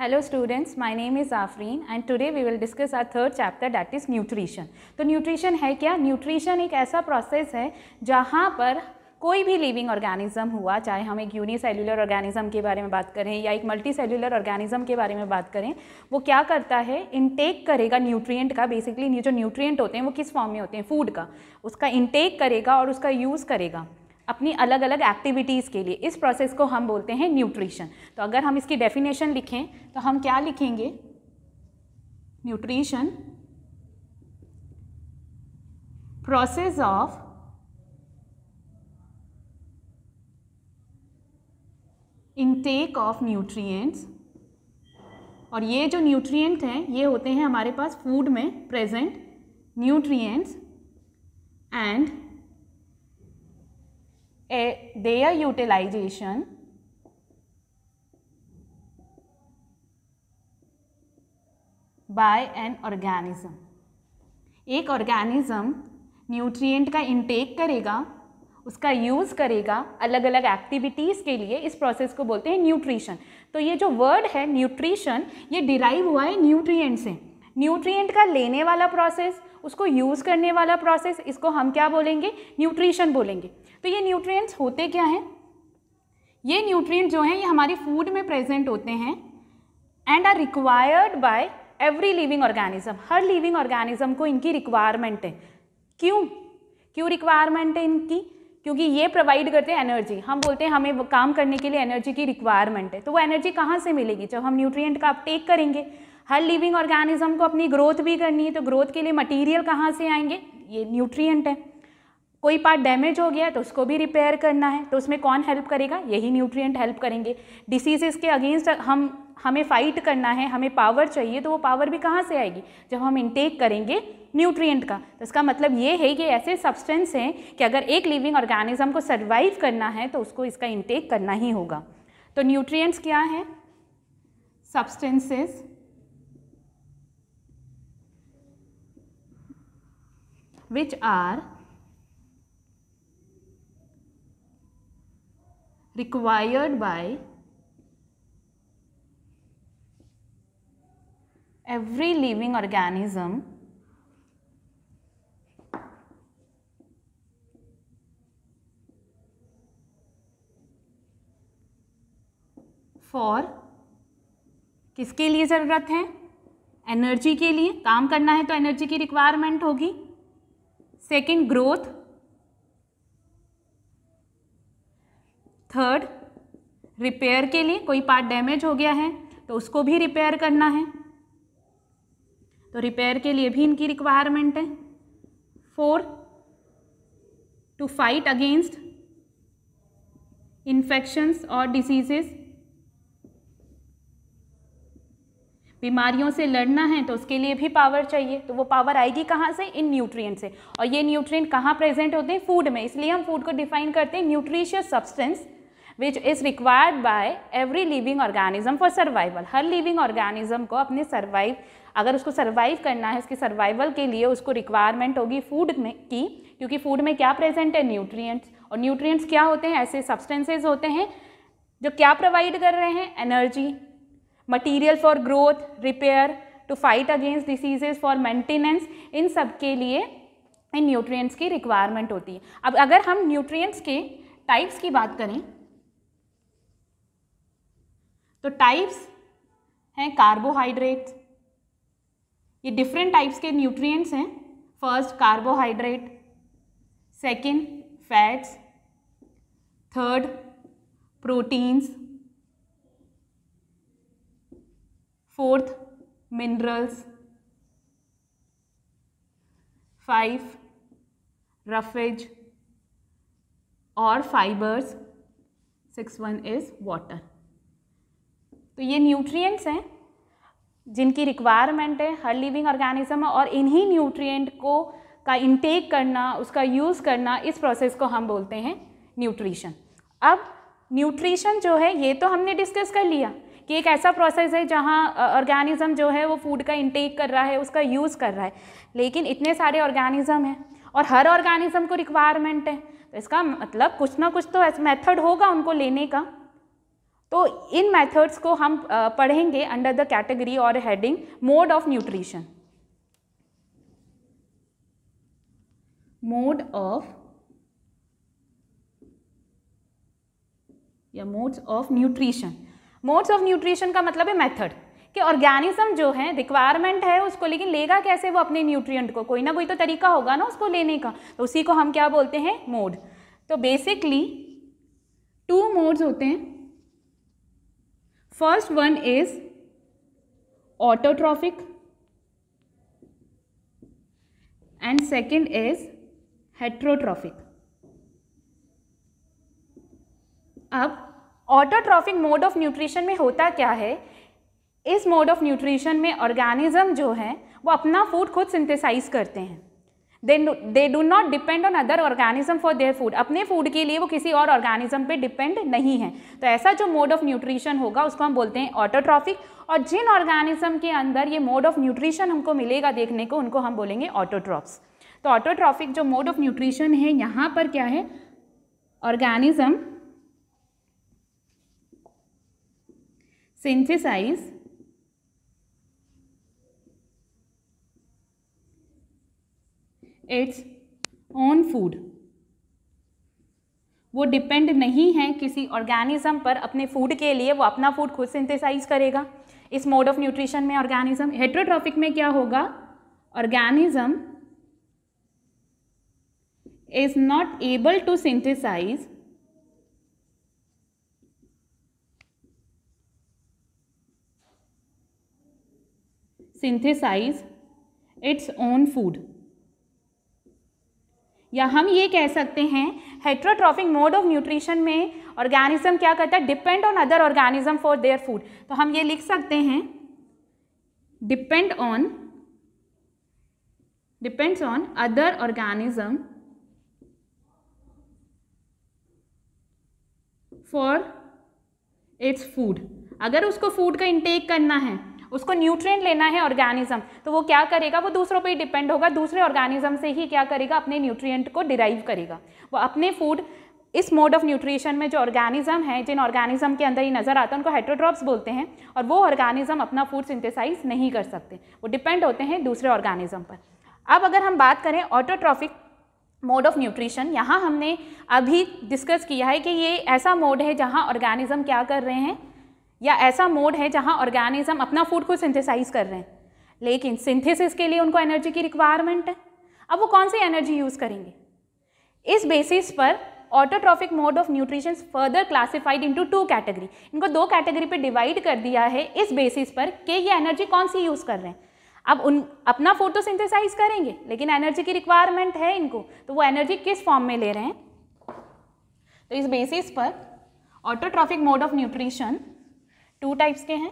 Hello students my name is Afreen and today we will discuss our third chapter that is nutrition तो nutrition है क्या nutrition एक ऐसा process है जहाँ पर कोई भी लिविंग ऑर्गेनिज्म हुआ चाहे हम एक यूनिसेल्यूलर ऑर्गेनिज्म के बारे में बात करें या एक मल्टी सेलुलर ऑर्गेनिज्म के बारे में बात करें वो क्या करता है इनटेक करेगा न्यूट्रिएंट का बेसिकली जो न्यूट्रिएंट होते हैं वो किस फॉर्म में होते हैं फूड का उसका इनटेक करेगा और उसका यूज़ करेगा अपनी अलग अलग एक्टिविटीज़ के लिए इस प्रोसेस को हम बोलते हैं न्यूट्रिशन तो अगर हम इसकी डेफिनेशन लिखें तो हम क्या लिखेंगे nutrition process of intake of nutrients और ये जो न्यूट्रिएंट हैं ये होते हैं हमारे पास फूड में present nutrients and their utilization by an organism. एक organism nutrient का intake करेगा उसका यूज़ करेगा अलग अलग एक्टिविटीज़ के लिए इस प्रोसेस को बोलते हैं न्यूट्रिशन तो ये जो वर्ड है न्यूट्रिशन ये डिराइव हुआ है न्यूट्रिएंट से न्यूट्रिएंट का लेने वाला प्रोसेस उसको यूज़ करने वाला प्रोसेस इसको हम क्या बोलेंगे न्यूट्रिशन बोलेंगे तो ये न्यूट्रिएंट्स होते क्या हैं ये न्यूट्रिएंट जो हैं ये हमारे फूड में प्रेजेंट होते हैं and are required by every living organism हर लिविंग ऑर्गेनिज्म को इनकी रिक्वायरमेंट है क्यों क्यों रिक्वायरमेंट है इनकी क्योंकि ये प्रोवाइड करते हैं एनर्जी हम बोलते हैं हमें काम करने के लिए एनर्जी की रिक्वायरमेंट है तो वो एनर्जी कहाँ से मिलेगी जब हम न्यूट्रिएंट का अपटेक करेंगे हर लिविंग ऑर्गेनिज्म को अपनी ग्रोथ भी करनी है तो ग्रोथ के लिए मटेरियल कहाँ से आएंगे ये न्यूट्रिएंट है कोई पार्ट डैमेज हो गया तो उसको भी रिपेयर करना है तो उसमें कौन हेल्प करेगा यही न्यूट्रिएंट हेल्प करेंगे डिसीजेस के अगेंस्ट हम हमें फाइट करना है हमें पावर चाहिए तो वो पावर भी कहाँ से आएगी जब हम इनटेक करेंगे न्यूट्रिएंट का तो इसका मतलब ये है कि ऐसे सब्सटेंस हैं कि अगर एक लिविंग ऑर्गेनिज्म को सर्वाइव करना है तो उसको इसका इंटेक करना ही होगा तो न्यूट्रियट्स क्या हैं substances which are required by every living organism for किसके लिए ज़रूरत है एनर्जी के लिए काम करना है तो एनर्जी की रिक्वायरमेंट होगी सेकंड ग्रोथ थर्ड रिपेयर के लिए कोई पार्ट डैमेज हो गया है तो उसको भी रिपेयर करना है तो रिपेयर के लिए भी इनकी रिक्वायरमेंट है for to fight against infections और डिजीजेस बीमारियों से लड़ना है तो उसके लिए भी पावर चाहिए तो वो पावर आएगी कहाँ से इन न्यूट्रिएंट से और ये न्यूट्रिएंट कहाँ प्रेजेंट होते हैं फूड में इसलिए हम फूड को डिफाइन करते हैं nutritious substance which is required by every living organism for survival हर लिविंग ऑर्गेनिज्म को अपने सर्वाइव अगर उसको सर्वाइव करना है उसकी सर्वाइवल के लिए उसको रिक्वायरमेंट होगी फूड में की क्योंकि फूड में क्या प्रेजेंट है न्यूट्रिएंट्स और न्यूट्रिएंट्स क्या होते हैं ऐसे सब्सटेंसेज होते हैं जो क्या प्रोवाइड कर रहे हैं energy material for growth repair to fight against diseases for maintenance इन सब के लिए इन न्यूट्रिएंट्स की रिक्वायरमेंट होती है अब अगर हम न्यूट्रिएंट्स के टाइप्स की बात करें तो टाइप्स हैं कार्बोहाइड्रेट ये डिफरेंट टाइप्स के न्यूट्रिएंट्स हैं first carbohydrate second fats third proteins fourth minerals five roughage और fibres six one is water तो ये न्यूट्रिएंट्स हैं जिनकी रिक्वायरमेंट है हर लिविंग ऑर्गेनिज्म और इन्हीं न्यूट्रिएंट को का इंटेक करना उसका यूज़ करना इस प्रोसेस को हम बोलते हैं न्यूट्रिशन अब न्यूट्रिशन जो है ये तो हमने डिस्कस कर लिया कि एक ऐसा प्रोसेस है जहाँ ऑर्गेनिज़म जो है वो फूड का इंटेक कर रहा है उसका यूज़ कर रहा है लेकिन इतने सारे ऑर्गेनिज़म हैं और हर ऑर्गेनिज़म को रिक्वायरमेंट है तो इसका मतलब कुछ ना कुछ तो ऐसा मेथड होगा उनको लेने का तो इन मेथड्स को हम पढ़ेंगे अंडर द कैटेगरी और heading mode of nutrition mode of या modes of nutrition modes of nutrition का मतलब है मेथड कि ऑर्गेनिज्म जो है रिक्वायरमेंट है उसको लेकिन लेगा कैसे वो अपने न्यूट्रिएंट को कोई ना कोई तो तरीका होगा ना उसको लेने का तो उसी को हम क्या बोलते हैं मोड तो बेसिकली टू मोड्स होते हैं first one is autotrophic and second is heterotrophic अब ऑटोट्रॉफिक मोड ऑफ न्यूट्रिशन में होता क्या है इस मोड ऑफ न्यूट्रिशन में ऑर्गेनिज्म जो है वो अपना फूड खुद सिंथेसाइज करते हैं they they do not depend on other organism for their food अपने फूड के लिए वो किसी और ऑर्गेनिज्म पे डिपेंड नहीं है तो ऐसा जो मोड ऑफ न्यूट्रिशन होगा उसको हम बोलते हैं ऑटोट्रॉफिक और जिन ऑर्गेनिज्म के अंदर ये मोड ऑफ न्यूट्रिशन हमको मिलेगा देखने को उनको हम बोलेंगे ऑटोट्रॉप्स तो ऑटोट्रॉफिक जो मोड ऑफ न्यूट्रिशन है यहाँ पर क्या है organism synthesise its own food वो डिपेंड नहीं है किसी ऑर्गेनिज्म पर अपने फूड के लिए वो अपना फूड खुद सिंथेसाइज करेगा इस मोड ऑफ न्यूट्रिशन में ऑर्गेनिज्म हेट्रोट्रॉफिक में क्या होगा organism is not able to synthesise synthesise its own food या हम ये कह सकते हैं हेट्रोट्रॉफिक मोड ऑफ न्यूट्रिशन में ऑर्गेनिज्म क्या करता है depend on other organism for their food तो हम ये लिख सकते हैं depend on depends on other organism for its food अगर उसको फूड का इंटेक करना है उसको न्यूट्रिएंट लेना है ऑर्गेनिज्म तो वो क्या करेगा वो दूसरों पे ही डिपेंड होगा दूसरे ऑर्गेनिज्म से ही क्या करेगा अपने न्यूट्रिएंट को डिराइव करेगा वो अपने फूड इस मोड ऑफ न्यूट्रिशन में जो ऑर्गेनिज्म है जिन ऑर्गेनिज्म के अंदर ही नज़र आता है उनको हाइड्रोड्रॉप्स बोलते हैं और वो ऑर्गेनिज्म अपना फूड सिंथेसाइज नहीं कर सकते वो डिपेंड होते हैं दूसरे ऑर्गेनिज्म पर अब अगर हम बात करें ऑटोट्रॉफिक मोड ऑफ न्यूट्रिशन यहाँ हमने अभी डिस्कस किया है कि ये ऐसा मोड है जहाँ ऑर्गेनिज्म क्या कर रहे हैं या ऐसा मोड है जहाँ ऑर्गेनिज्म अपना फूड को सिंथेसाइज कर रहे हैं लेकिन सिंथेसिस के लिए उनको एनर्जी की रिक्वायरमेंट है अब वो कौन सी एनर्जी यूज़ करेंगे इस बेसिस पर autotrophic mode of nutrition further classified into two category इनको दो कैटेगरी पे डिवाइड कर दिया है इस बेसिस पर कि ये एनर्जी कौन सी यूज़ कर रहे हैं अब उन अपना फोटो तो सिंथेसाइज करेंगे लेकिन एनर्जी की रिक्वायरमेंट है इनको तो वो एनर्जी किस फॉर्म में ले रहे हैं तो इस बेसिस पर autotrophic mode of nutrition two types के हैं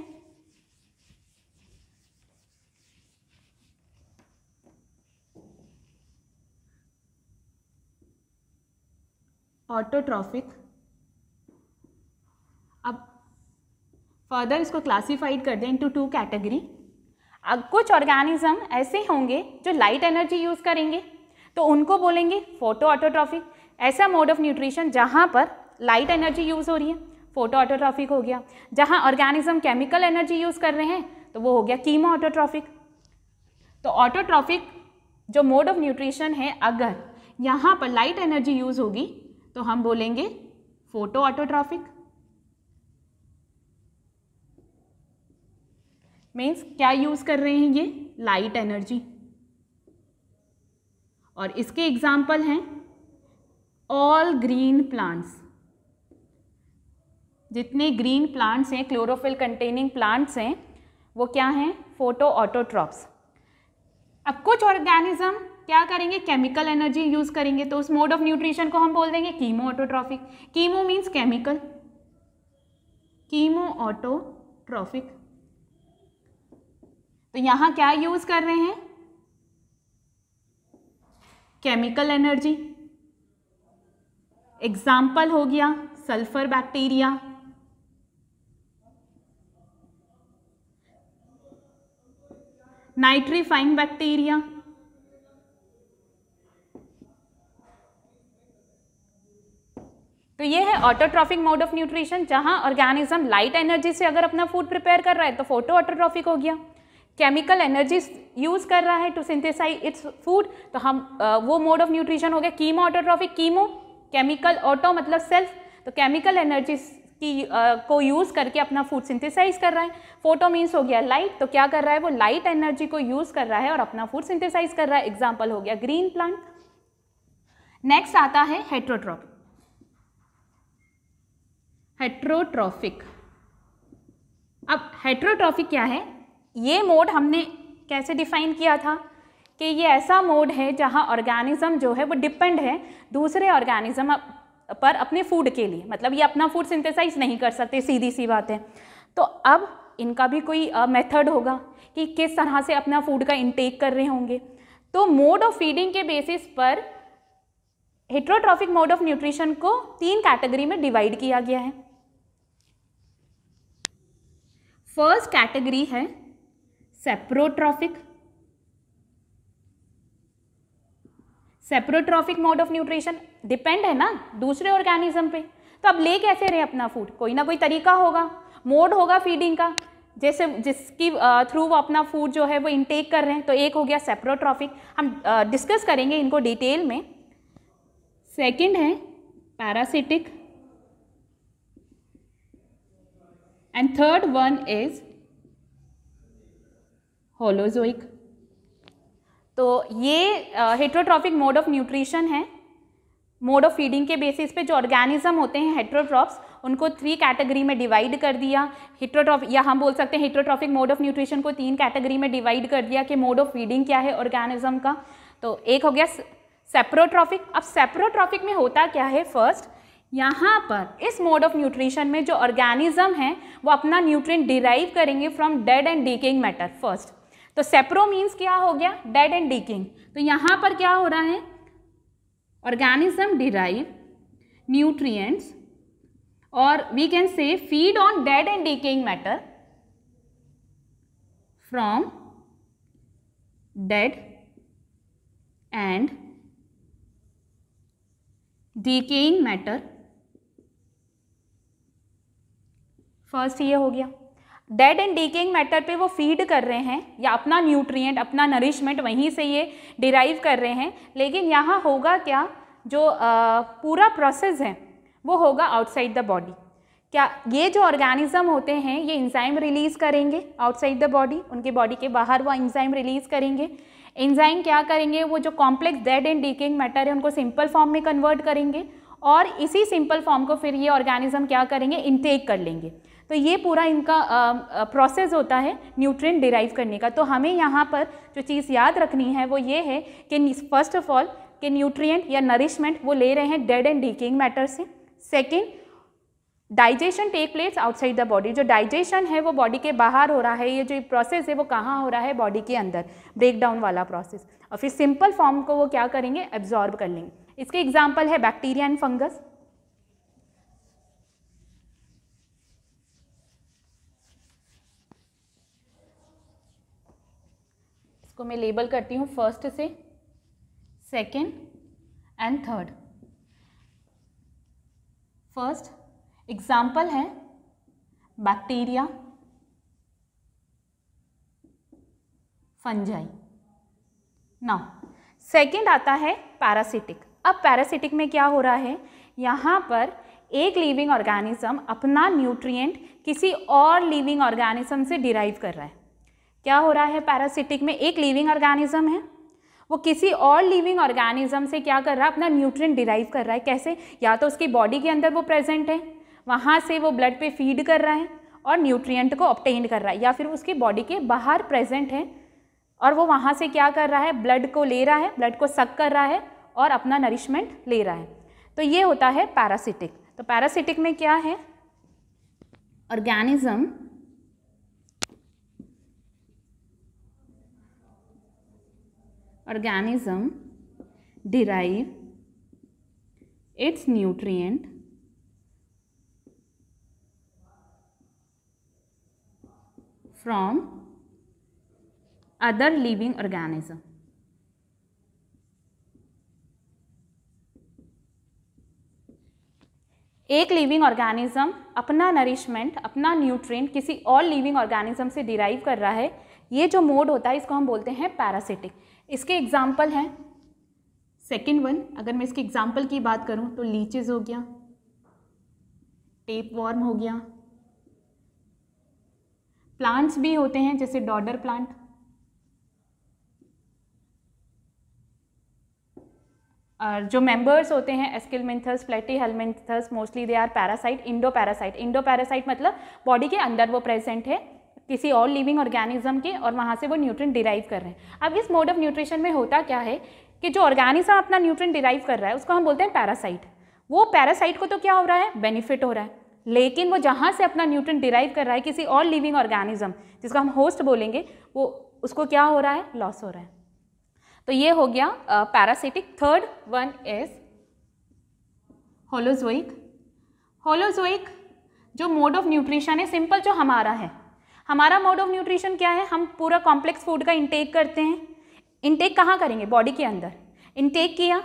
ऑटोट्रॉफिक अब फर्दर इसको क्लासिफाइड कर दें इनटू टू कैटेगरी अब कुछ ऑर्गेनिज्म ऐसे होंगे जो लाइट एनर्जी यूज़ करेंगे तो उनको बोलेंगे फोटो ऑटोट्रॉफिक ऐसा मोड ऑफ न्यूट्रिशन जहां पर लाइट एनर्जी यूज़ हो रही है फोटो ऑटोट्रॉफिक हो गया जहाँ ऑर्गेनिज्म केमिकल एनर्जी यूज़ कर रहे हैं तो वो हो गया कीमो ऑटोट्रॉफिक तो ऑटोट्रॉफिक जो मोड ऑफ न्यूट्रिशन है अगर यहाँ पर लाइट एनर्जी यूज़ होगी तो हम बोलेंगे फोटो ऑटोट्रॉफिक मीन्स क्या यूज़ कर रहे हैं ये लाइट एनर्जी और इसके एग्जाम्पल हैं ऑल ग्रीन प्लांट्स जितने ग्रीन प्लांट्स हैं क्लोरोफिल कंटेनिंग प्लांट्स हैं वो क्या हैं फोटो ऑटोट्रॉप्स अब कुछ ऑर्गेनिज्म क्या करेंगे केमिकल एनर्जी यूज़ करेंगे तो उस मोड ऑफ न्यूट्रिशन को हम बोल देंगे chemo autotrophic chemo means chemical chemo autotrophic तो यहाँ क्या यूज़ कर रहे हैं केमिकल एनर्जी एग्जाम्पल हो गया सल्फर बैक्टीरिया नाइट्रीफाइंग बैक्टीरिया तो ये है ऑटोट्रॉफिक मोड ऑफ न्यूट्रिशन जहां ऑर्गेनिज्म लाइट एनर्जी से अगर अपना फूड प्रिपेयर कर रहा है तो फोटो ऑटोट्रॉफिक हो गया केमिकल एनर्जी यूज कर रहा है टू सिंथेसाइज इट्स फूड तो हम आ, वो मोड ऑफ न्यूट्रिशन हो गया chemo autotrophic chemo chemical auto मतलब सेल्फ तो केमिकल एनर्जी की आ, को यूज़ करके अपना फूड सिंथेसाइज कर रहा है फोटो मीन्स हो गया लाइट तो क्या कर रहा है वो लाइट एनर्जी को यूज़ कर रहा है और अपना फूड सिंथेसाइज कर रहा है एग्जाम्पल हो गया ग्रीन प्लांट नेक्स्ट आता है हेट्रोट्रॉपिक हेट्रोट्रॉफिक अब हेट्रोट्रॉफिक क्या है ये मोड हमने कैसे डिफाइन किया था कि ये ऐसा मोड है जहाँ ऑर्गेनिज्म जो है वो डिपेंड है दूसरे ऑर्गेनिज्म पर अपने फूड के लिए मतलब ये अपना फूड सिंथेसाइज नहीं कर सकते सीधी सी बात है तो अब इनका भी कोई मेथड होगा कि किस तरह से अपना फूड का इंटेक कर रहे होंगे तो मोड ऑफ फीडिंग के बेसिस पर हेट्रोट्रॉफिक मोड ऑफ न्यूट्रिशन को तीन कैटेगरी में डिवाइड किया गया है फर्स्ट कैटेगरी है saprotrophic saprotrophic mode of nutrition depend है ना दूसरे ऑर्गेनिज्म पे तो अब ले कैसे रहे अपना फूड कोई ना कोई तरीका होगा मोड होगा फीडिंग का जैसे जिसकी थ्रू वो अपना फूड जो है वो इनटेक कर रहे हैं तो एक हो गया सेप्रोट्रॉफिक हम डिस्कस करेंगे इनको डिटेल में सेकंड है parasitic and third one is holozoic तो ये हेट्रोट्रॉफिक मोड ऑफ न्यूट्रिशन है मोड ऑफ फीडिंग के बेसिस पे जो ऑर्गेनिज्म होते हैं हेट्रोट्रॉप्स उनको थ्री कैटेगरी में डिवाइड कर दिया हिट्रोट्रॉफिक या हम बोल सकते हैं हिट्रोट्रॉफिक मोड ऑफ न्यूट्रिशन को तीन कैटेगरी में डिवाइड कर दिया कि मोड ऑफ फीडिंग क्या है ऑर्गेनिज्म का तो एक हो गया सेप्रोट्रॉफिक अब सेप्रोट्रॉफिक में होता क्या है फर्स्ट यहाँ पर इस मोड ऑफ न्यूट्रिशन में जो ऑर्गेनिज्म है वो अपना न्यूट्रिएंट डिराइव करेंगे from dead and decaying matter first तो सेप्रो मीन्स क्या हो गया डेड एंड डीकिंग तो यहाँ पर क्या हो रहा है ऑर्गेनिज्म डिराइव न्यूट्रिएंट्स और we can say feed on dead and decaying matter from dead and decaying matter first ये हो गया डेड एंड डीकिंग मैटर पे वो फीड कर रहे हैं या अपना न्यूट्रिएंट अपना नरिशमेंट वहीं से ये डिराइव कर रहे हैं लेकिन यहाँ होगा क्या जो आ, पूरा प्रोसेस है वो होगा आउटसाइड द बॉडी क्या ये जो ऑर्गेनिज़म होते हैं ये इंजाइम रिलीज़ करेंगे आउटसाइड द बॉडी उनके बॉडी के बाहर वो इंजाइम रिलीज़ करेंगे इंजाइम क्या करेंगे वो जो complex dead and decaying matter है उनको सिंपल फॉर्म में कन्वर्ट करेंगे और इसी सिंपल फॉर्म को फिर ये ऑर्गेनिज़म क्या करेंगे इनटेक कर लेंगे तो ये पूरा इनका प्रोसेस होता है न्यूट्रिन डिराइव करने का तो हमें यहाँ पर जो चीज़ याद रखनी है वो ये है कि फर्स्ट ऑफ ऑल के न्यूट्रिएंट या नरिशमेंट वो ले रहे हैं डेड एंड डीकिंग मैटर से second digestion take place outside the body जो डाइजेशन है वो बॉडी के बाहर हो रहा है ये जो प्रोसेस है वो कहाँ हो रहा है बॉडी के अंदर ब्रेकडाउन वाला प्रोसेस और फिर सिंपल फॉर्म को वो क्या करेंगे एब्जॉर्ब कर लेंगे इसके एग्जाम्पल है बैक्टीरिया एंड फंगस इसको मैं लेबल करती हूँ फर्स्ट से second and third first example है बैक्टीरिया फंजाई नाउ सेकेंड आता है पैरासिटिक अब पैरासिटिक में क्या हो रहा है यहाँ पर एक लिविंग ऑर्गेनिज्म अपना न्यूट्रिएंट किसी और लिविंग ऑर्गेनिज्म से डिराइव कर रहा है क्या हो रहा है पैरासिटिक में एक लिविंग ऑर्गेनिज्म है वो किसी और लिविंग ऑर्गेनिज्म से क्या कर रहा है अपना न्यूट्रिएंट डिराइव कर रहा है कैसे या तो उसकी बॉडी के अंदर वो प्रेजेंट है वहाँ से वो ब्लड पे फीड कर रहा है और न्यूट्रिएंट को ऑप्टेन कर रहा है या फिर उसकी बॉडी के बाहर प्रेजेंट है और वो वहाँ से क्या कर रहा है ब्लड को ले रहा है ब्लड को सक कर रहा है और अपना नरिशमेंट ले रहा है तो ये होता है पैरासिटिक तो पैरासिटिक में क्या है organism organism derive its nutrient from other living organism एक लिविंग ऑर्गेनिज्म अपना नरिशमेंट अपना न्यूट्रिएंट किसी और लिविंग ऑर्गेनिज्म से डिराइव कर रहा है ये जो मोड होता है इसको हम बोलते हैं पैरासिटिक इसके एग्ज़ाम्पल हैं सेकेंड वन अगर मैं इसके एग्ज़ाम्पल की बात करूँ तो लीचेज़ हो गया टेप वॉर्म हो गया प्लांट्स भी होते हैं जैसे डॉडर प्लांट और जो मेंबर्स होते हैं Aschelminthes platyhelminthes mostly they are parasite endo parasite endo parasite मतलब बॉडी के अंदर वो प्रेजेंट है किसी और लिविंग ऑर्गेनिज्म के और वहाँ से वो न्यूट्रिएंट डिराइव कर रहे हैं अब इस मोड ऑफ न्यूट्रिशन में होता क्या है कि जो ऑर्गेनिज्म अपना न्यूट्रिएंट डिराइव कर रहा है उसको हम बोलते हैं पैरासाइट वो पैरासाइट को तो क्या हो रहा है बेनिफिट हो रहा है लेकिन वो जहाँ से अपना न्यूट्रन डिराइव कर रहा है किसी और लिविंग ऑर्गेनिज्म जिसको हम होस्ट बोलेंगे वो उसको क्या हो रहा है लॉस हो रहा है तो ये हो गया parasitic third one is holozoic holozoic जो मोड ऑफ न्यूट्रिशन है सिंपल जो हमारा है हमारा मोड ऑफ न्यूट्रिशन क्या है हम पूरा कॉम्प्लेक्स फूड का इंटेक करते हैं इंटेक कहाँ करेंगे बॉडी के अंदर इंटेक किया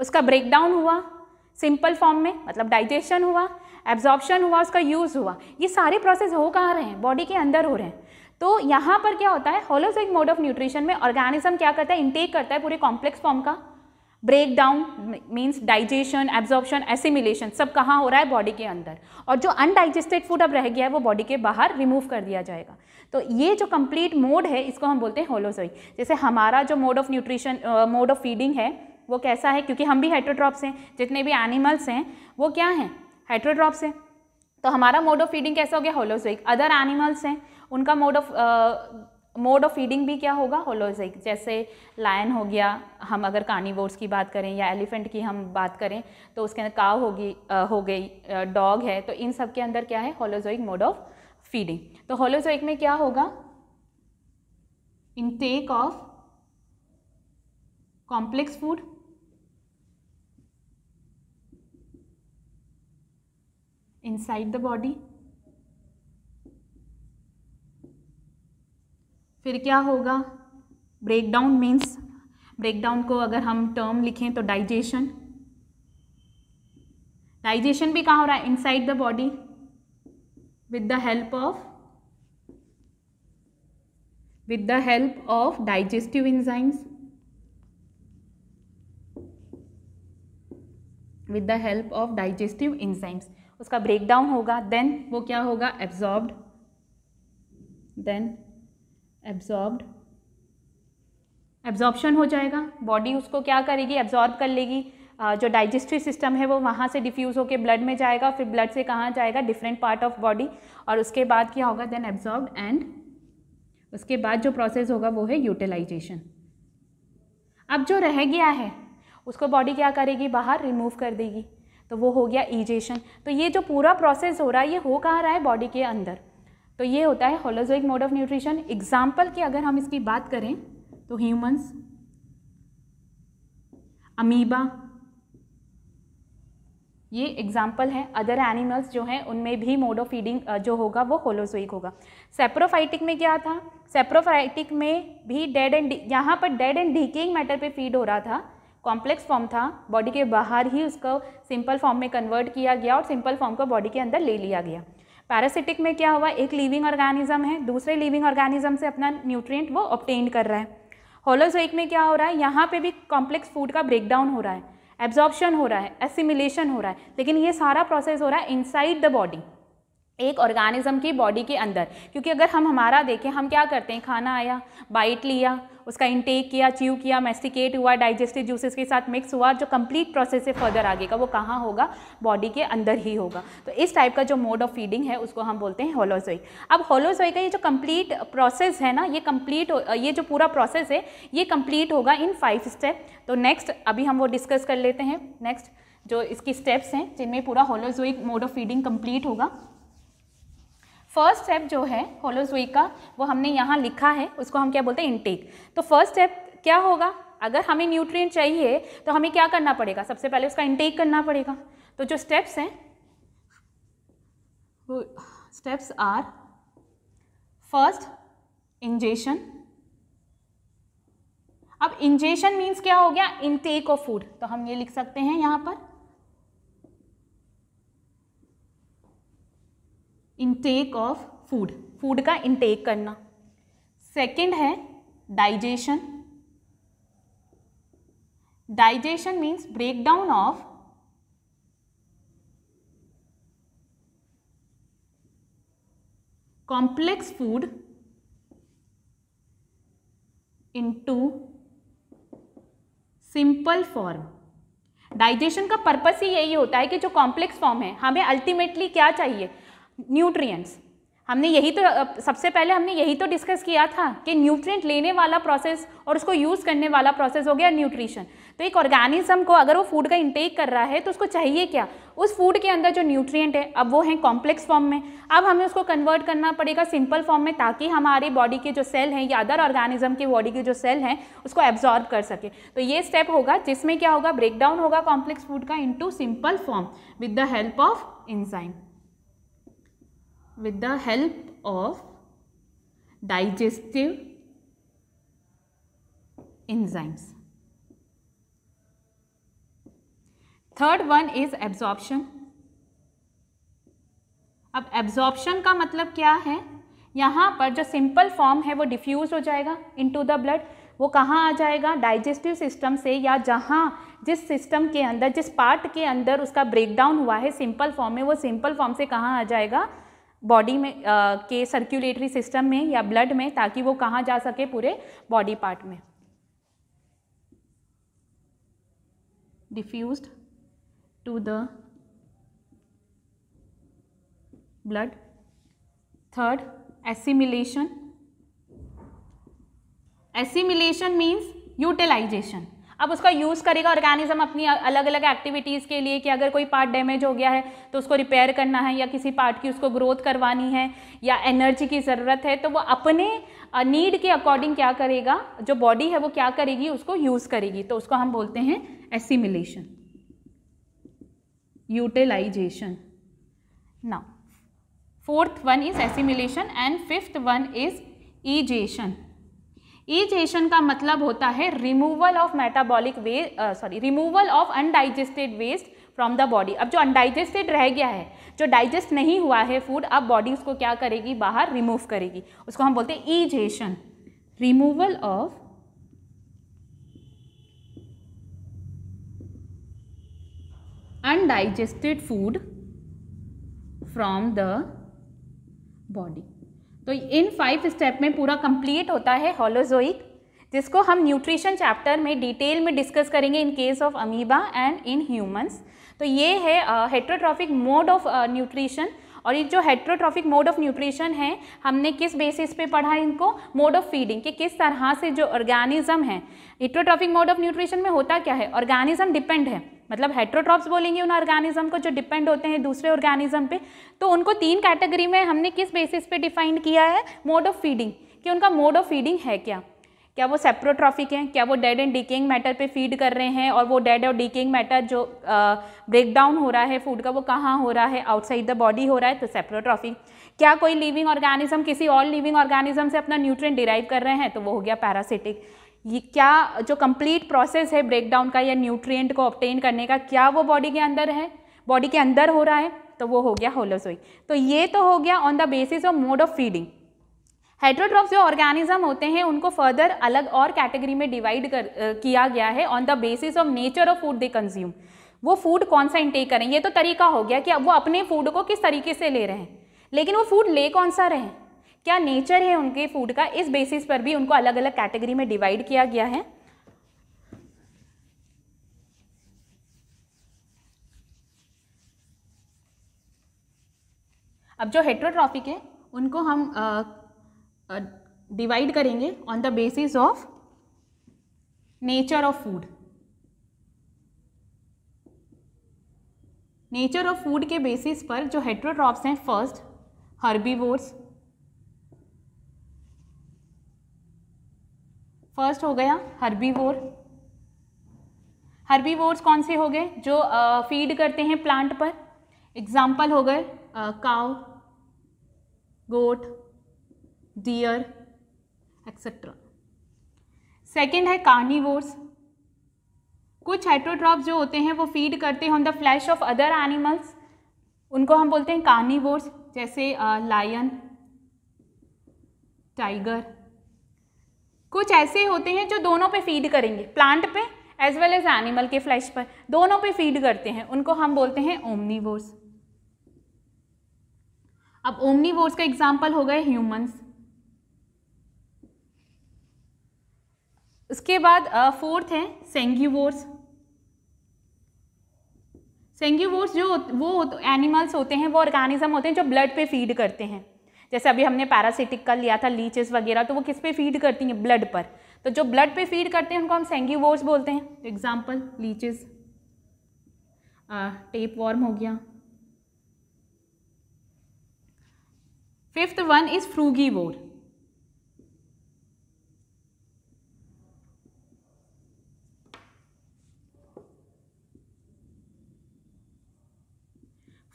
उसका ब्रेकडाउन हुआ सिंपल फॉर्म में मतलब डाइजेशन हुआ एब्जॉर्प्शन हुआ उसका यूज़ हुआ ये सारे प्रोसेस हो कहाँ रहे हैं बॉडी के अंदर हो रहे हैं तो यहाँ पर क्या होता है होलोसिक मोड ऑफ न्यूट्रिशन में ऑर्गेनिज्म क्या करता है इंटेक करता है पूरे कॉम्प्लेक्स फॉर्म का break down means digestion absorption assimilation सब कहाँ हो रहा है बॉडी के अंदर और जो अनडाइजेस्टेड फूड अब रह गया है वो बॉडी के बाहर रिमूव कर दिया जाएगा तो ये जो कंप्लीट मोड है इसको हम बोलते हैं होलोजोई जैसे हमारा जो mode of nutrition mode of feeding है वो कैसा है क्योंकि हम भी हाइड्रोड्रॉप्स हैं जितने भी एनिमल्स हैं वो क्या हैं हाइड्रोड्रॉप्स हैं तो हमारा मोड ऑफ फीडिंग कैसा हो गया होलोजोइक अदर एनिमल्स हैं उनका mode of mode of feeding भी क्या होगा होलोजिक जैसे लायन हो गया हम अगर कार्निवोर्स की बात करें या एलिफेंट की हम बात करें तो उसके अंदर काव होगी हो गई डॉग है तो इन सब के अंदर क्या है होलोजोइक मोड ऑफ फीडिंग तो होलोजोइक में क्या होगा intake of complex food inside the body फिर क्या होगा ब्रेकडाउन मीन्स ब्रेकडाउन को अगर हम टर्म लिखें तो डाइजेशन डाइजेशन भी कहाँ हो रहा है inside the body with the help of with the help of digestive enzymes with the help of digestive enzymes उसका ब्रेकडाउन होगा देन वो क्या होगा एब्जॉर्ब्ड देन एब्जॉर्ब्ड एब्जॉर्बशन हो जाएगा बॉडी उसको क्या करेगी एब्जॉर्ब कर लेगी जो डाइजेस्टिव सिस्टम है वो वहाँ से डिफ्यूज़ होकर ब्लड में जाएगा फिर ब्लड से कहाँ जाएगा डिफरेंट पार्ट ऑफ बॉडी और उसके बाद क्या होगा देन एब्जॉर्ब एंड उसके बाद जो प्रोसेस होगा वो है यूटिलाइजेशन अब जो रह गया है उसको बॉडी क्या करेगी बाहर रिमूव कर देगी तो वो हो गया ईजेशन तो ये जो पूरा प्रोसेस हो रहा है ये हो कहाँ रहा है बॉडी के अंदर तो ये होता है holozoic mode of nutrition example की अगर हम इसकी बात करें तो ह्यूमन्स अमीबा ये एग्जाम्पल है अदर एनिमल्स जो हैं उनमें भी मोड ऑफ फीडिंग जो होगा वो होलोसोइक होगा सेप्रोफाइटिक में क्या था सेप्रोफाइटिक में भी डेड एंड यहाँ पर डेड एंड डीकेइंग मैटर पे फीड हो रहा था कॉम्प्लेक्स फॉर्म था बॉडी के बाहर ही उसको सिंपल फॉर्म में कन्वर्ट किया गया और सिंपल फॉर्म को बॉडी के अंदर ले लिया गया पैरासिटिक में क्या हुआ एक लिविंग ऑर्गेनिज्म है दूसरे लिविंग ऑर्गेनिज्म से अपना न्यूट्रिएंट वो ऑप्टेन कर रहा है होलोजोइक में क्या हो रहा है यहाँ पे भी कॉम्प्लेक्स फूड का ब्रेकडाउन हो रहा है एब्जॉर्प्शन हो रहा है एसिमिलेशन हो रहा है लेकिन ये सारा प्रोसेस हो रहा है इनसाइड द बॉडी एक ऑर्गेनिज्म की बॉडी के अंदर क्योंकि अगर हम हमारा देखें हम क्या करते हैं खाना आया बाइट लिया उसका इंटेक किया च्यू किया मेस्टिकेट हुआ डाइजेस्टिव जूसेस के साथ मिक्स हुआ जो कंप्लीट प्रोसेस है फर्दर आगे का वो कहाँ होगा बॉडी के अंदर ही होगा तो इस टाइप का जो मोड ऑफ फीडिंग है उसको हम बोलते हैं होलोजोई अब होलोजोई का ये जो कंप्लीट प्रोसेस है ना ये कंप्लीट ये जो पूरा प्रोसेस है ये कंप्लीट होगा इन फाइव स्टेप तो नेक्स्ट अभी हम वो डिस्कस कर लेते हैं नेक्स्ट जो इसकी स्टेप्स हैं जिनमें पूरा holozoic mode of feeding complete होगा फर्स्ट स्टेप जो है होलोज सुई का वो हमने यहाँ लिखा है उसको हम क्या बोलते हैं इनटेक तो फर्स्ट स्टेप क्या होगा अगर हमें न्यूट्रिएंट चाहिए तो हमें क्या करना पड़ेगा सबसे पहले उसका इनटेक करना पड़ेगा तो जो स्टेप्स हैं वो स्टेप्स आर फर्स्ट इंजेशन अब इंजेशन मीन्स क्या हो गया इनटेक ऑफ फूड तो हम ये लिख सकते हैं यहाँ पर इनटेक ऑफ फूड फूड का इनटेक करना सेकंड है digestion digestion means break down of food into simple form digestion का पर्पस ही यही होता है कि जो कॉम्प्लेक्स फॉर्म है हमें अल्टीमेटली क्या चाहिए न्यूट्रिएंट्स हमने यही तो सबसे पहले हमने यही तो डिस्कस किया था कि न्यूट्रिएंट लेने वाला प्रोसेस और उसको यूज़ करने वाला प्रोसेस हो गया न्यूट्रिशन तो एक ऑर्गेनिज्म को अगर वो फूड का इंटेक कर रहा है तो उसको चाहिए क्या उस फूड के अंदर जो न्यूट्रिएंट है अब वो हैं कॉम्प्लेक्स फॉर्म में अब हमें उसको कन्वर्ट करना पड़ेगा सिंपल फॉर्म में ताकि हमारी बॉडी के जो सेल हैं या अदर ऑर्गेनिज्म की बॉडी के जो सेल हैं उसको एब्जॉर्ब कर सके तो ये स्टेप होगा जिसमें क्या होगा ब्रेकडाउन होगा कॉम्प्लेक्स फूड का into simple form with the help of enzyme with the help of digestive enzymes. Third one is absorption अब एब्जॉर्प्शन का मतलब क्या है यहाँ पर जो सिंपल फॉर्म है वो डिफ्यूज हो जाएगा टू द ब्लड वो कहाँ आ जाएगा डाइजेस्टिव सिस्टम से या जहाँ जिस सिस्टम के अंदर जिस पार्ट के अंदर उसका ब्रेकडाउन हुआ है सिंपल फॉर्म में वो सिंपल फॉर्म से कहाँ आ जाएगा बॉडी में आ, के सर्कुलेटरी सिस्टम में या ब्लड में ताकि वो कहाँ जा सके पूरे बॉडी पार्ट में diffuse to the blood third assimilation assimilation means utilisation अब उसका यूज़ करेगा ऑर्गेनिज्म अपनी अलग अलग एक्टिविटीज़ के लिए कि अगर कोई पार्ट डैमेज हो गया है तो उसको रिपेयर करना है या किसी पार्ट की उसको ग्रोथ करवानी है या एनर्जी की ज़रूरत है तो वो अपने नीड के अकॉर्डिंग क्या करेगा जो बॉडी है वो क्या करेगी उसको यूज़ करेगी तो उसको हम बोलते हैं एसिमिलेशन यूटिलाइजेशन ना fourth one is assimilation and fifth one is egestion egestion का मतलब होता है removal of metabolic waste sorry removal of undigested waste from the body अब जो अनडाइजेस्टेड रह गया है जो डाइजेस्ट नहीं हुआ है फूड अब बॉडी उसको क्या करेगी बाहर रिमूव करेगी उसको हम बोलते हैं egestion removal of undigested food from the body तो इन फाइव स्टेप में पूरा कंप्लीट होता है हॉलोजोइक जिसको हम न्यूट्रिशन चैप्टर में डिटेल में डिस्कस करेंगे in case of amoeba and in humans तो ये है हेट्रोट्रॉफिक मोड ऑफ न्यूट्रिशन और ये जो हेट्रोट्रॉफिक मोड ऑफ न्यूट्रिशन है हमने किस बेसिस पे पढ़ा इनको मोड ऑफ फीडिंग कि किस तरह से जो ऑर्गेनिज्म है हेट्रोट्रॉफिक मोड ऑफ न्यूट्रिशन में होता क्या है ऑर्गेनिज्म डिपेंड है मतलब हेट्रोट्रॉप्स बोलेंगे उन ऑर्गेनिज्म को जो डिपेंड होते हैं दूसरे ऑर्गेनिज्म पे तो उनको तीन कैटेगरी में हमने किस बेसिस पे डिफाइन किया है मोड ऑफ फीडिंग कि उनका मोड ऑफ फीडिंग है क्या क्या वो सेप्रोट्रॉफिक हैं क्या वो डेड एंड डिकेइंग मैटर पे फीड कर रहे हैं और वो डेड और डिकेइंग मैटर जो ब्रेक डाउन हो रहा है फूड का वो कहाँ हो रहा है आउटसाइड द बॉडी हो रहा है तो सेप्रोट्रॉफिक क्या कोई लिविंग ऑर्गेनिज्म किसी और लिविंग ऑर्गेनिज्म से अपना न्यूट्रिएंट डिराइव कर रहे हैं तो वो हो गया पैरासिटिक ये क्या जो कंप्लीट प्रोसेस है ब्रेकडाउन का या न्यूट्रिएंट को ऑप्टेन करने का क्या वो बॉडी के अंदर है बॉडी के अंदर हो रहा है तो वो हो गया होलोसोई तो ये तो हो गया on the basis of mode of feeding heterotroph जो ऑर्गेनिज्म होते हैं उनको फर्दर अलग और कैटेगरी में डिवाइड कर किया गया है on the basis of nature of food they consume वो फूड कौन सा इंटेक करें ये तो तरीका हो गया कि अब वो अपने फूड को किस तरीके से ले रहे हैं लेकिन वो फूड ले कौन सा रहे हैं क्या नेचर है उनके फूड का इस बेसिस पर भी उनको अलग अलग कैटेगरी में डिवाइड किया गया है अब जो हेट्रोट्रॉफिक है उनको हम आ, डिवाइड करेंगे on the basis of nature of food nature of food के बेसिस पर जो हेट्रोट्रॉप्स हैं फर्स्ट हर्बीवोर्स फर्स्ट हो गया हर्बीवोर हर्बीवोर्स कौन से हो गए जो फीड फीड करते हैं प्लांट पर एग्जाम्पल हो गए cow goat deer etcetera second है कार्निवोर्स कुछ हेट्रोट्रॉप जो होते हैं वो फीड करते हैं on the flesh of other animals उनको हम बोलते हैं कार्निवोर्स जैसे लायन टाइगर कुछ ऐसे होते हैं जो दोनों पे फीड करेंगे प्लांट पे एज वेल एज एनिमल के फ्लैश पर दोनों पे फीड करते हैं उनको हम बोलते हैं ओमनीवोर्स अब ओमनीवोर्स का एग्जाम्पल हो गए ह्यूमन्स उसके बाद फोर्थ है सेंग्यूवोर्स सेंग्यूवोर्स जो वो एनिमल्स होते हैं वो ऑर्गेनिज्म होते हैं जो ब्लड पे फीड करते हैं जैसे अभी हमने पैरासिटिक का लिया था लीचेस वगैरह तो वो किस पे फीड करती हैं ब्लड पर तो जो ब्लड पे फीड करते हैं उनको हम सेंग्यूवोर्स बोलते हैं एग्जाम्पल लीचेस टेप वॉर्म हो गया fifth one is 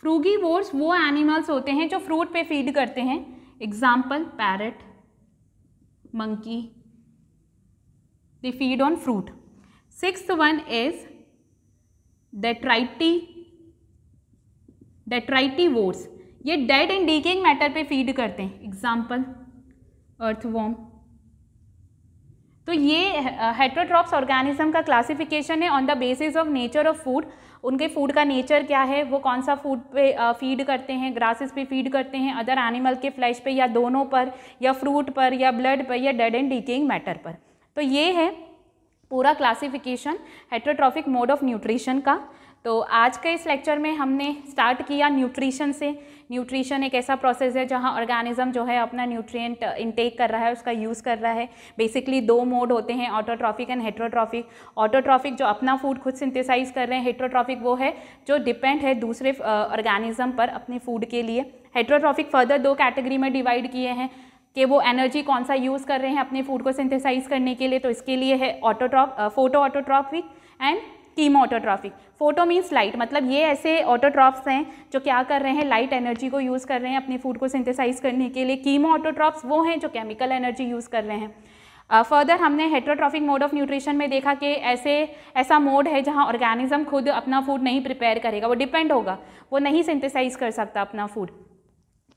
frugivores वो एनिमल्स होते हैं जो फ्रूट पे फीड करते हैं example parrot monkey they feed on fruit six one is डेट्राइटी डेट्राइटी वोर्स ये डेड एंड डीकिंग मैटर पे फीड करते हैं एग्जाम्पल अर्थवॉम तो ये हेट्रोट्रॉप्स uh, ऑर्गेनिज्म का क्लासिफिकेशन है on the basis of nature of food उनके फूड का नेचर क्या है वो कौन सा फूड पे फीड करते हैं ग्रासेस पे फीड करते हैं अदर एनिमल के फ्लैश पे या दोनों पर या फ्रूट पर या ब्लड पर या डेड एंड डीकेइंग मैटर पर तो ये है पूरा classification heterotrophic mode of nutrition का तो आज के इस लेक्चर में हमने स्टार्ट किया न्यूट्रिशन से न्यूट्रिशन एक ऐसा प्रोसेस है जहाँ ऑर्गेनिज्म जो है अपना न्यूट्रिएंट इनटेक कर रहा है उसका यूज़ कर रहा है बेसिकली दो मोड होते हैं ऑटोट्रॉफिक एंड हेट्रोट्रॉफिक ऑटोट्रॉफिक जो अपना फूड खुद सिंथेसाइज कर रहे हैं हेट्रोट्रॉफिक वो है जो डिपेंड है दूसरे ऑर्गेनिज्म पर अपने फूड के लिए हेट्रोट्रॉफिक फर्दर दो कैटेगरी में डिवाइड किए हैं कि वो एनर्जी कौन सा यूज़ कर रहे हैं अपने फूड को सिंथेसाइज करने के लिए तो इसके लिए है autotroph photoautotrophic and chemoautotrophic photo means light मतलब ये ऐसे ऑटोट्रॉप्स हैं जो क्या कर रहे हैं लाइट एनर्जी को यूज़ कर रहे हैं अपने फूड को सिंथेसाइज करने के लिए कीमो ऑटोट्रॉप्स वो हैं जो केमिकल एनर्जी यूज़ कर रहे हैं फर्दर uh, हमने हेट्रोट्रॉफिक मोड ऑफ न्यूट्रिशन में देखा कि ऐसे ऐसा मोड है जहाँ ऑर्गेनिज्म खुद अपना फूड नहीं प्रिपेयर करेगा वो डिपेंड होगा वो नहीं सिंथेसाइज कर सकता अपना फूड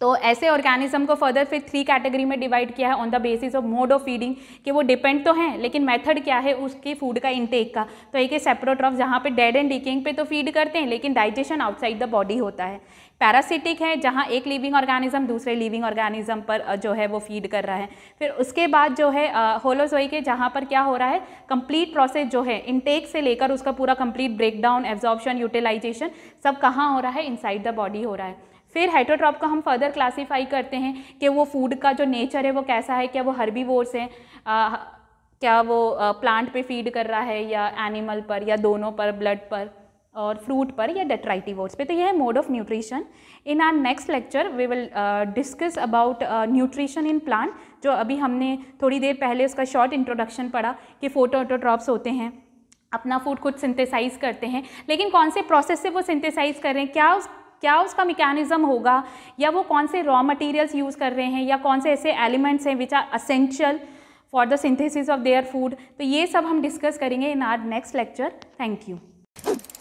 तो ऐसे ऑर्गेनिज्म को फर्दर फिर थ्री कैटेगरी में डिवाइड किया है on the basis of mode of feeding कि वो डिपेंड तो हैं लेकिन मेथड क्या है उसके फूड का इंटेक का तो एक है सेप्रोट्रॉफ जहाँ पे डेड एंड डिकिंग पे तो फीड करते हैं लेकिन डाइजेशन आउटसाइड द बॉडी होता है पैरासिटिक है जहाँ एक लिविंग ऑर्गेनिज्म दूसरे लिविंग ऑर्गेनिज्म पर जो है वो फीड कर रहा है फिर उसके बाद जो है होलोजोई के जहाँ पर क्या हो रहा है कंप्लीट प्रोसेस जो है इनटेक से लेकर उसका पूरा कंप्लीट ब्रेकडाउन एब्जॉर्प्शन यूटिलाइजेशन सब कहाँ हो रहा है इनसाइड द बॉडी हो रहा है फिर हाइड्रोट्रॉप को हम फर्दर क्लासीफाई करते हैं कि वो फूड का जो नेचर है वो कैसा है क्या वो वोर्स हैं क्या वो प्लांट पे फीड कर रहा है या एनिमल पर या दोनों पर ब्लड पर और फ्रूट पर या डेट्राइटी वोर्स पे तो यह है mode of nutrition in our next lecture we will discuss about nutrition in plant जो अभी हमने थोड़ी देर पहले उसका शॉर्ट इंट्रोडक्शन पढ़ा कि फोटोट्रॉप्स होते हैं अपना फूड खुद सिंथेसाइज करते हैं लेकिन कौन से प्रोसेस से वो सिंथेसाइज कर रहे हैं क्या उस क्या उसका मेकेनिज़्म होगा या वो कौन से रॉ मटेरियल्स यूज़ कर रहे हैं या कौन से ऐसे एलिमेंट्स हैं which are essential for the synthesis of their food तो ये सब हम डिस्कस करेंगे in our next lecture thank you